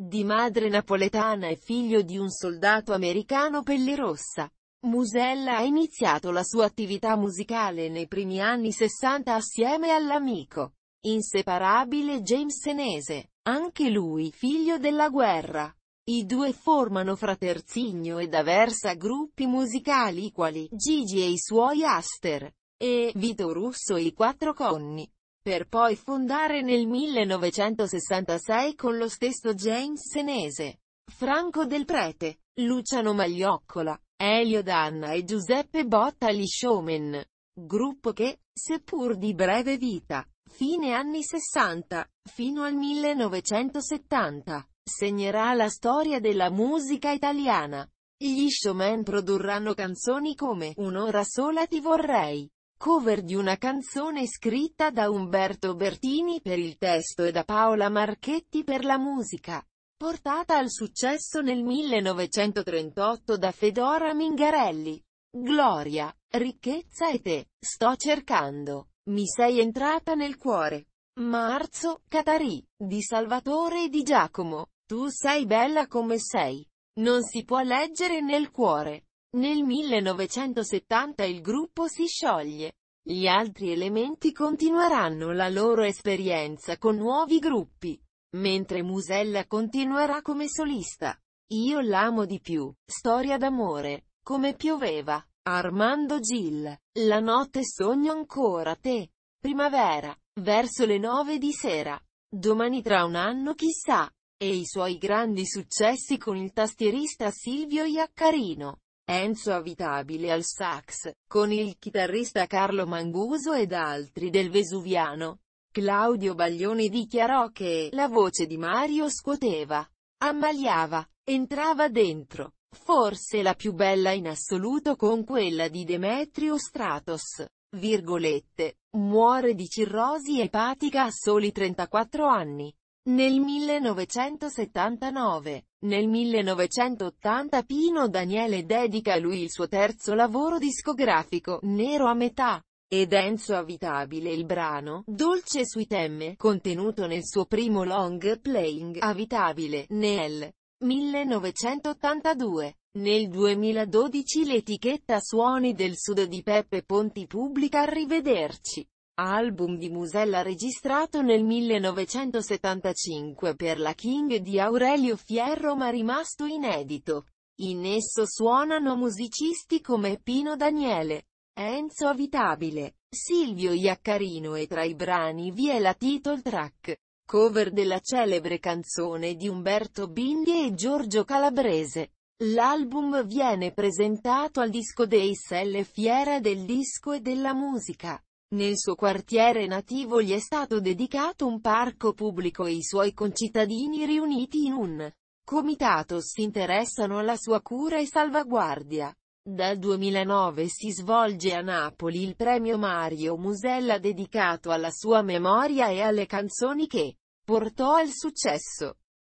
Di madre napoletana e figlio di un soldato americano pelle rossa. Musella ha iniziato la sua attività musicale nei primi anni 60 assieme all'amico inseparabile James Senese, anche lui figlio della guerra. I due formano fraterzigno ed Aversa gruppi musicali quali Gigi e i suoi Aster e Vito Russo e i Quattro Conni per poi fondare nel 1966 con lo stesso James Senese, Franco Del Prete, Luciano Maglioccola, Elio Danna e Giuseppe Botta gli Showmen, gruppo che, seppur di breve vita, fine anni 60, fino al 1970, segnerà la storia della musica italiana. Gli showman produrranno canzoni come Un'ora sola ti vorrei, cover di una canzone scritta da Umberto Bertini per il testo e da Paola Marchetti per la musica. Portata al successo nel 1938 da Fedora Mingarelli. Gloria, ricchezza e te, sto cercando, mi sei entrata nel cuore. Marzo, Catarì, di Salvatore e di Giacomo, tu sei bella come sei. Non si può leggere nel cuore. Nel 1970 il gruppo si scioglie. Gli altri elementi continueranno la loro esperienza con nuovi gruppi, mentre Musella continuerà come solista. Io l'amo di più. Storia d'amore. Come pioveva. Armando Gill. La notte sogno ancora te. Primavera. Verso le nove di sera. Domani tra un anno chissà. E i suoi grandi successi con il tastierista Silvio Iaccarino. Enzo Avitabile al sax, con il chitarrista Carlo Manguso ed altri del Vesuviano. Claudio Baglioni dichiarò che la voce di Mario scuoteva, ammaliava, entrava dentro, forse la più bella in assoluto con quella di Demetrio Stratos, virgolette, muore di cirrosi epatica a soli 34 anni. Nel 1979, nel 1980 Pino Daniele dedica a lui il suo terzo lavoro discografico, Nero a metà, e denso avitabile il brano, Dolce sui temme, contenuto nel suo primo long playing, avitabile, nel 1982. Nel 2012 l'etichetta Suoni del Sud di Peppe Ponti pubblica Arrivederci album di Musella registrato nel 1975 per la King di Aurelio Fierro ma rimasto inedito. In esso suonano musicisti come Pino Daniele, Enzo Avitabile, Silvio Iaccarino e tra i brani vi è la title track, cover della celebre canzone di Umberto Bindi e Giorgio Calabrese. L'album viene presentato al Disco dei Selle Fiera del Disco e della Musica. Nel suo quartiere nativo gli è stato dedicato un parco pubblico e i suoi concittadini riuniti in un comitato si interessano alla sua cura e salvaguardia. Dal 2009 si svolge a Napoli il premio Mario Musella dedicato alla sua memoria e alle canzoni che portò al successo.